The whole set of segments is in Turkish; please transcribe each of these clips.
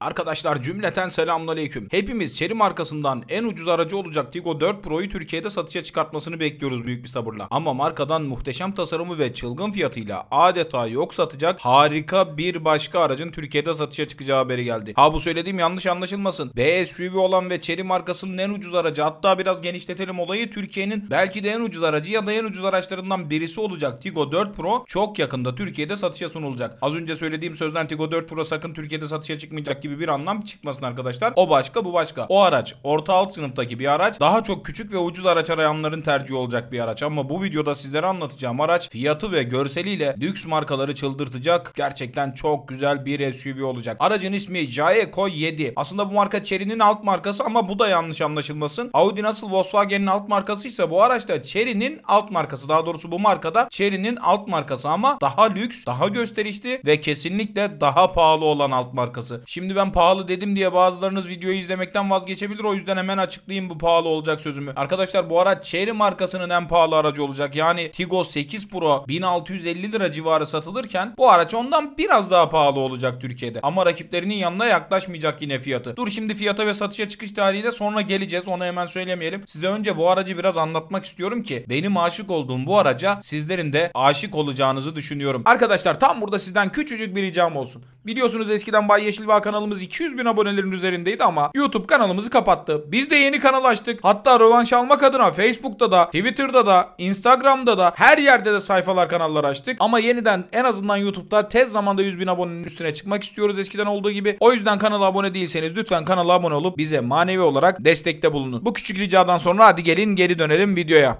Arkadaşlar cümleten selamünaleyküm. Hepimiz Chery markasından en ucuz aracı olacak Tigo 4 Pro'yu Türkiye'de satışa çıkartmasını bekliyoruz büyük bir sabırla. Ama markadan muhteşem tasarımı ve çılgın fiyatıyla adeta yok satacak harika bir başka aracın Türkiye'de satışa çıkacağı haberi geldi. Ha bu söylediğim yanlış anlaşılmasın. B SUV olan ve Chery markasının en ucuz aracı hatta biraz genişletelim olayı Türkiye'nin belki de en ucuz aracı ya da en ucuz araçlarından birisi olacak Tigo 4 Pro çok yakında Türkiye'de satışa sunulacak. Az önce söylediğim sözden Tigo 4 Pro sakın Türkiye'de satışa çıkmayacak gibi bir anlam çıkmasın arkadaşlar. O başka bu başka. O araç orta alt sınıftaki bir araç. Daha çok küçük ve ucuz araç arayanların tercihi olacak bir araç. Ama bu videoda sizlere anlatacağım araç fiyatı ve görseliyle lüks markaları çıldırtacak. Gerçekten çok güzel bir SUV olacak. Aracın ismi Jaeco 7. Aslında bu marka Chery'nin alt markası ama bu da yanlış anlaşılmasın. Audi nasıl Volkswagen'in alt markasıysa bu araç da Chery'nin alt markası. Daha doğrusu bu markada Chery'nin alt markası ama daha lüks, daha gösterişli ve kesinlikle daha pahalı olan alt markası. Şimdi ben pahalı dedim diye bazılarınız videoyu izlemekten vazgeçebilir. O yüzden hemen açıklayayım bu pahalı olacak sözümü. Arkadaşlar bu araç Cherry markasının en pahalı aracı olacak. Yani Tigo 8 Pro 1650 lira civarı satılırken bu araç ondan biraz daha pahalı olacak Türkiye'de. Ama rakiplerinin yanına yaklaşmayacak yine fiyatı. Dur şimdi fiyata ve satışa çıkış tarihine sonra geleceğiz. Onu hemen söylemeyelim. Size önce bu aracı biraz anlatmak istiyorum ki benim aşık olduğum bu araca sizlerin de aşık olacağınızı düşünüyorum. Arkadaşlar tam burada sizden küçücük bir ricam olsun. Biliyorsunuz eskiden Bay Yeşil kanalı kanalımız 200 bin abonelerin üzerindeydi ama YouTube kanalımızı kapattı. Biz de yeni kanal açtık. Hatta rövanş almak adına Facebook'ta da, Twitter'da da, Instagram'da da her yerde de sayfalar kanallar açtık. Ama yeniden en azından YouTube'da tez zamanda 100 bin abonenin üstüne çıkmak istiyoruz eskiden olduğu gibi. O yüzden kanala abone değilseniz lütfen kanala abone olup bize manevi olarak destekte bulunun. Bu küçük ricadan sonra hadi gelin geri dönelim videoya.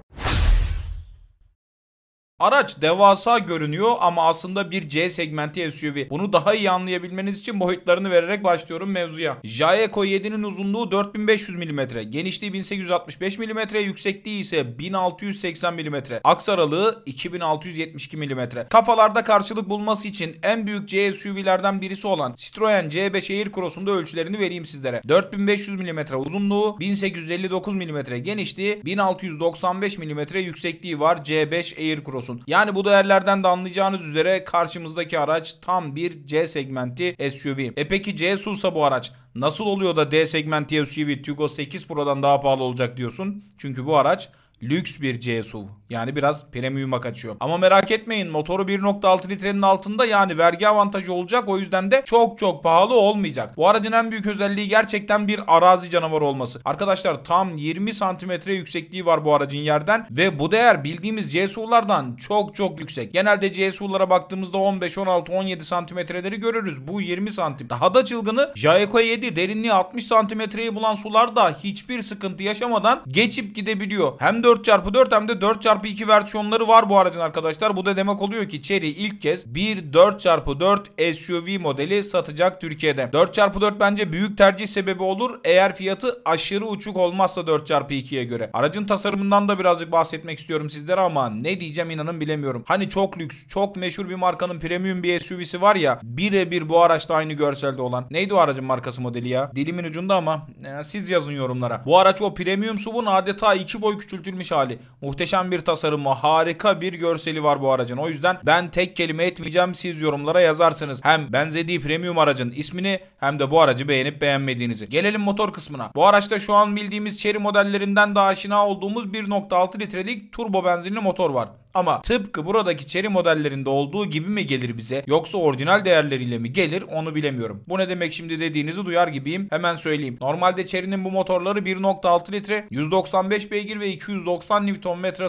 Araç devasa görünüyor ama aslında bir C segmenti SUV. Bunu daha iyi anlayabilmeniz için boyutlarını vererek başlıyorum mevzuya. Jaeco 7'nin uzunluğu 4500 mm, genişliği 1865 mm, yüksekliği ise 1680 mm, aks aralığı 2672 mm. Kafalarda karşılık bulması için en büyük C SUV'lerden birisi olan Citroen C5 Air Cross'unda ölçülerini vereyim sizlere. 4500 mm uzunluğu, 1859 mm genişliği, 1695 mm yüksekliği var C5 Air Cross olsun. Yani bu değerlerden de anlayacağınız üzere karşımızdaki araç tam bir C segmenti SUV. E peki C SUS'a bu araç Nasıl oluyor da D segment SUV Tugo 8 Pro'dan daha pahalı olacak diyorsun? Çünkü bu araç lüks bir C SUV. Yani biraz premium'a kaçıyor. Ama merak etmeyin motoru 1.6 litrenin altında yani vergi avantajı olacak. O yüzden de çok çok pahalı olmayacak. Bu aracın en büyük özelliği gerçekten bir arazi canavarı olması. Arkadaşlar tam 20 santimetre yüksekliği var bu aracın yerden ve bu değer bildiğimiz C SUV'lardan çok çok yüksek. Genelde C SUV'lara baktığımızda 15, 16, 17 santimetreleri görürüz. Bu 20 santim. Daha da çılgını Jaeco 7 yüksekliği derinliği 60 santimetreyi bulan sular da hiçbir sıkıntı yaşamadan geçip gidebiliyor. Hem 4x4 hem de 4x2 versiyonları var bu aracın arkadaşlar. Bu da demek oluyor ki Chery ilk kez bir 4x4 SUV modeli satacak Türkiye'de. 4x4 bence büyük tercih sebebi olur eğer fiyatı aşırı uçuk olmazsa 4x2'ye göre. Aracın tasarımından da birazcık bahsetmek istiyorum sizlere ama ne diyeceğim inanın bilemiyorum. Hani çok lüks, çok meşhur bir markanın premium bir SUV'si var ya birebir bu araçta aynı görselde olan. Neydi o aracın markası modeli? modeli ya. Dilimin ucunda ama e, siz yazın yorumlara. Bu araç o premium SUV'un adeta iki boy küçültülmüş hali. Muhteşem bir tasarımı, harika bir görseli var bu aracın. O yüzden ben tek kelime etmeyeceğim. Siz yorumlara yazarsınız. Hem benzediği premium aracın ismini hem de bu aracı beğenip beğenmediğinizi. Gelelim motor kısmına. Bu araçta şu an bildiğimiz Chery modellerinden daha aşina olduğumuz 1.6 litrelik turbo benzinli motor var. Ama tıpkı buradaki Cherry modellerinde olduğu gibi mi gelir bize yoksa orijinal değerleriyle mi gelir onu bilemiyorum. Bu ne demek şimdi dediğinizi duyar gibiyim. Hemen söyleyeyim. Normalde Cherry'nin bu motorları 1.6 litre, 195 beygir ve 290 Nm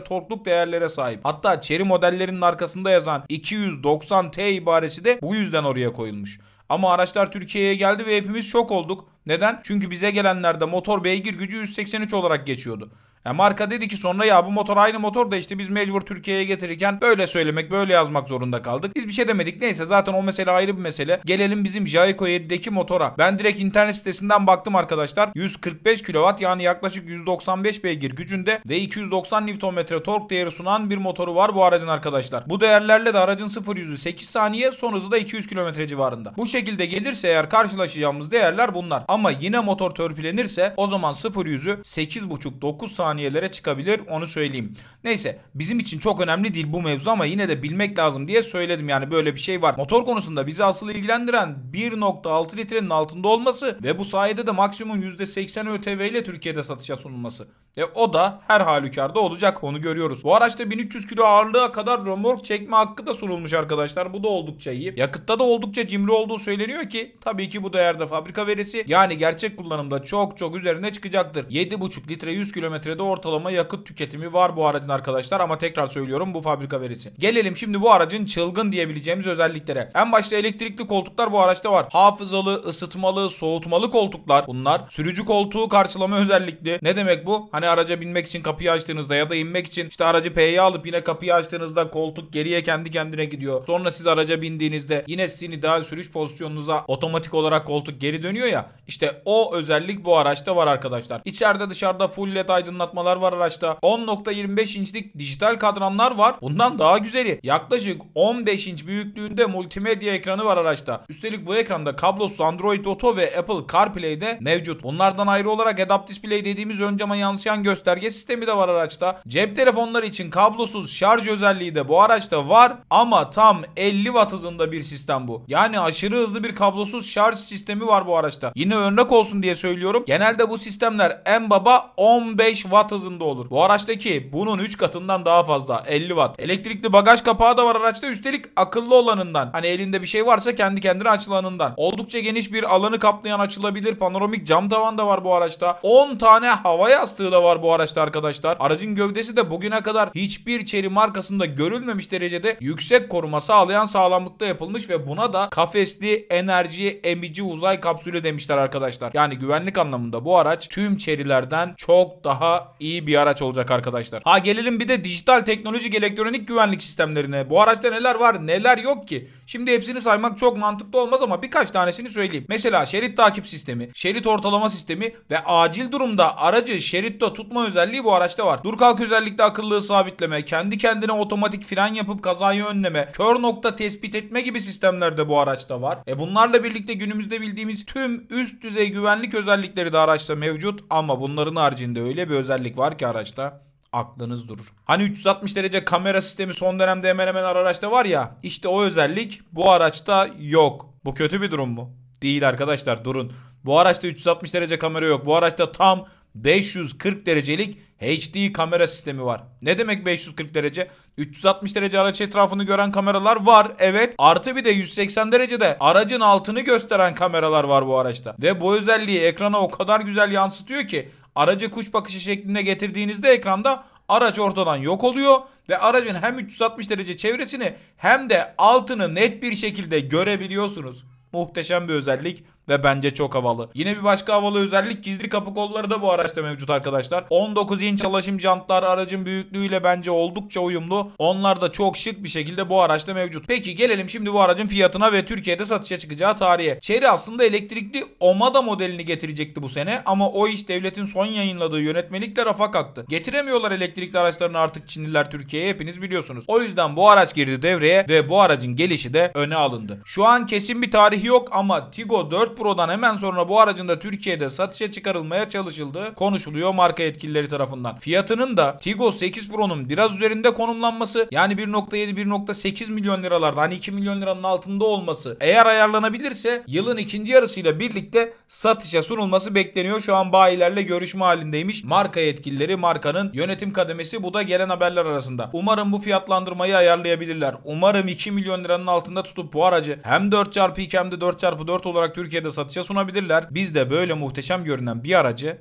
torkluk değerlere sahip. Hatta Cherry modellerinin arkasında yazan 290T ibaresi de bu yüzden oraya koyulmuş. Ama araçlar Türkiye'ye geldi ve hepimiz şok olduk. Neden? Çünkü bize gelenlerde motor beygir gücü 183 olarak geçiyordu. Ya marka dedi ki sonra ya bu motor aynı motor da işte biz mecbur Türkiye'ye getirirken böyle söylemek böyle yazmak zorunda kaldık. Biz bir şey demedik. Neyse zaten o mesele ayrı bir mesele. Gelelim bizim Jayco 7'deki motora. Ben direkt internet sitesinden baktım arkadaşlar. 145 kW yani yaklaşık 195 beygir gücünde ve 290 Nm tork değeri sunan bir motoru var bu aracın arkadaşlar. Bu değerlerle de aracın 0 yüzü 8 saniye son hızı da 200 km civarında. Bu şekilde gelirse eğer karşılaşacağımız değerler bunlar. Ama ama yine motor törpülenirse o zaman 0-100'ü 8,5-9 saniyelere çıkabilir onu söyleyeyim. Neyse bizim için çok önemli değil bu mevzu ama yine de bilmek lazım diye söyledim yani böyle bir şey var. Motor konusunda bizi asıl ilgilendiren 1.6 litrenin altında olması ve bu sayede de maksimum %80 ÖTV ile Türkiye'de satışa sunulması. E o da her halükarda olacak onu görüyoruz. Bu araçta 1300 kilo ağırlığa kadar römork çekme hakkı da sunulmuş arkadaşlar. Bu da oldukça iyi. Yakıtta da oldukça cimri olduğu söyleniyor ki tabii ki bu değerde fabrika verisi yani gerçek kullanımda çok çok üzerine çıkacaktır. 7,5 litre 100 kilometrede ortalama yakıt tüketimi var bu aracın arkadaşlar ama tekrar söylüyorum bu fabrika verisi. Gelelim şimdi bu aracın çılgın diyebileceğimiz özelliklere. En başta elektrikli koltuklar bu araçta var. Hafızalı, ısıtmalı, soğutmalı koltuklar bunlar. Sürücü koltuğu karşılama özellikli. Ne demek bu? Hani hani araca binmek için kapıyı açtığınızda ya da inmek için işte aracı P'ye alıp yine kapıyı açtığınızda koltuk geriye kendi kendine gidiyor. Sonra siz araca bindiğinizde yine sizin ideal sürüş pozisyonunuza otomatik olarak koltuk geri dönüyor ya. İşte o özellik bu araçta var arkadaşlar. İçeride dışarıda full led aydınlatmalar var araçta. 10.25 inçlik dijital kadranlar var. Bundan daha güzeli. Yaklaşık 15 inç büyüklüğünde multimedya ekranı var araçta. Üstelik bu ekranda kablosuz Android Auto ve Apple CarPlay'de mevcut. Bunlardan ayrı olarak Adapt Display dediğimiz ön cama yansıyan yansıyan gösterge sistemi de var araçta. Cep telefonları için kablosuz şarj özelliği de bu araçta var ama tam 50 watt hızında bir sistem bu. Yani aşırı hızlı bir kablosuz şarj sistemi var bu araçta. Yine örnek olsun diye söylüyorum. Genelde bu sistemler en baba 15 watt hızında olur. Bu araçtaki bunun 3 katından daha fazla 50 watt. Elektrikli bagaj kapağı da var araçta. Üstelik akıllı olanından. Hani elinde bir şey varsa kendi kendine açılanından. Oldukça geniş bir alanı kaplayan açılabilir panoramik cam tavan da var bu araçta. 10 tane hava yastığı da da var bu araçta arkadaşlar. Aracın gövdesi de bugüne kadar hiçbir Cherry markasında görülmemiş derecede yüksek koruma sağlayan sağlamlıkta yapılmış ve buna da kafesli enerji emici uzay kapsülü demişler arkadaşlar. Yani güvenlik anlamında bu araç tüm Cherry'lerden çok daha iyi bir araç olacak arkadaşlar. Ha gelelim bir de dijital teknoloji elektronik güvenlik sistemlerine. Bu araçta neler var neler yok ki? Şimdi hepsini saymak çok mantıklı olmaz ama birkaç tanesini söyleyeyim. Mesela şerit takip sistemi, şerit ortalama sistemi ve acil durumda aracı şeritte koltukta tutma özelliği bu araçta var. Dur kalk özellikle akıllığı sabitleme, kendi kendine otomatik fren yapıp kazayı önleme, kör nokta tespit etme gibi sistemler de bu araçta var. E bunlarla birlikte günümüzde bildiğimiz tüm üst düzey güvenlik özellikleri de araçta mevcut ama bunların haricinde öyle bir özellik var ki araçta aklınız durur. Hani 360 derece kamera sistemi son dönemde hemen hemen araçta var ya işte o özellik bu araçta yok. Bu kötü bir durum mu? Değil arkadaşlar durun. Bu araçta 360 derece kamera yok. Bu araçta tam 540 derecelik HD kamera sistemi var. Ne demek 540 derece? 360 derece araç etrafını gören kameralar var. Evet. Artı bir de 180 derecede aracın altını gösteren kameralar var bu araçta. Ve bu özelliği ekrana o kadar güzel yansıtıyor ki aracı kuş bakışı şeklinde getirdiğinizde ekranda araç ortadan yok oluyor ve aracın hem 360 derece çevresini hem de altını net bir şekilde görebiliyorsunuz. Muhteşem bir özellik ve bence çok havalı. Yine bir başka havalı özellik gizli kapı kolları da bu araçta mevcut arkadaşlar. 19 inç alaşım jantlar aracın büyüklüğüyle bence oldukça uyumlu. Onlar da çok şık bir şekilde bu araçta mevcut. Peki gelelim şimdi bu aracın fiyatına ve Türkiye'de satışa çıkacağı tarihe. Chery aslında elektrikli Omada modelini getirecekti bu sene ama o iş devletin son yayınladığı yönetmelikle rafa kalktı. Getiremiyorlar elektrikli araçlarını artık Çinliler Türkiye'ye hepiniz biliyorsunuz. O yüzden bu araç girdi devreye ve bu aracın gelişi de öne alındı. Şu an kesin bir tarihi yok ama Tigo 4 Pro'dan hemen sonra bu aracın da Türkiye'de satışa çıkarılmaya çalışıldığı konuşuluyor marka yetkilileri tarafından. Fiyatının da Tigo 8 Pro'nun biraz üzerinde konumlanması yani 1.7-1.8 milyon liralarda hani 2 milyon liranın altında olması eğer ayarlanabilirse yılın ikinci yarısıyla birlikte satışa sunulması bekleniyor. Şu an bayilerle görüşme halindeymiş. Marka yetkilileri markanın yönetim kademesi bu da gelen haberler arasında. Umarım bu fiyatlandırmayı ayarlayabilirler. Umarım 2 milyon liranın altında tutup bu aracı hem 4x2 hem de 4x4 olarak Türkiye'de şekilde satışa sunabilirler. Biz de böyle muhteşem görünen bir aracı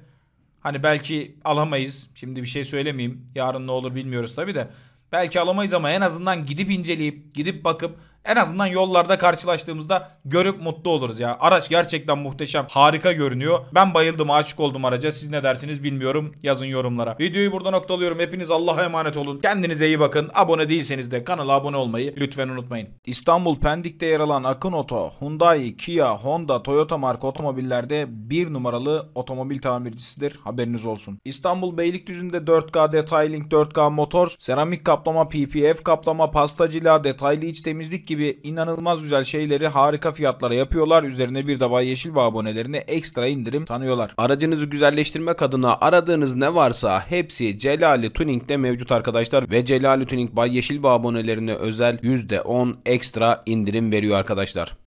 hani belki alamayız. Şimdi bir şey söylemeyeyim. Yarın ne olur bilmiyoruz tabii de. Belki alamayız ama en azından gidip inceleyip, gidip bakıp en azından yollarda karşılaştığımızda görüp mutlu oluruz ya. Araç gerçekten muhteşem. Harika görünüyor. Ben bayıldım aşık oldum araca. Siz ne dersiniz bilmiyorum. Yazın yorumlara. Videoyu burada noktalıyorum. Hepiniz Allah'a emanet olun. Kendinize iyi bakın. Abone değilseniz de kanala abone olmayı lütfen unutmayın. İstanbul Pendik'te yer alan Akın Oto, Hyundai, Kia, Honda, Toyota marka otomobillerde bir numaralı otomobil tamircisidir. Haberiniz olsun. İstanbul Beylikdüzü'nde 4K Detailing, 4K Motors, seramik kaplama, PPF kaplama, pasta cila, detaylı iç temizlik gibi gibi inanılmaz güzel şeyleri harika fiyatlara yapıyorlar. Üzerine bir de Bay Yeşilbağ abonelerine ekstra indirim tanıyorlar. Aracınızı güzelleştirmek adına aradığınız ne varsa hepsi Celali Tuning'de mevcut arkadaşlar. Ve Celali Tuning Bay Yeşilbağ abonelerine özel %10 ekstra indirim veriyor arkadaşlar.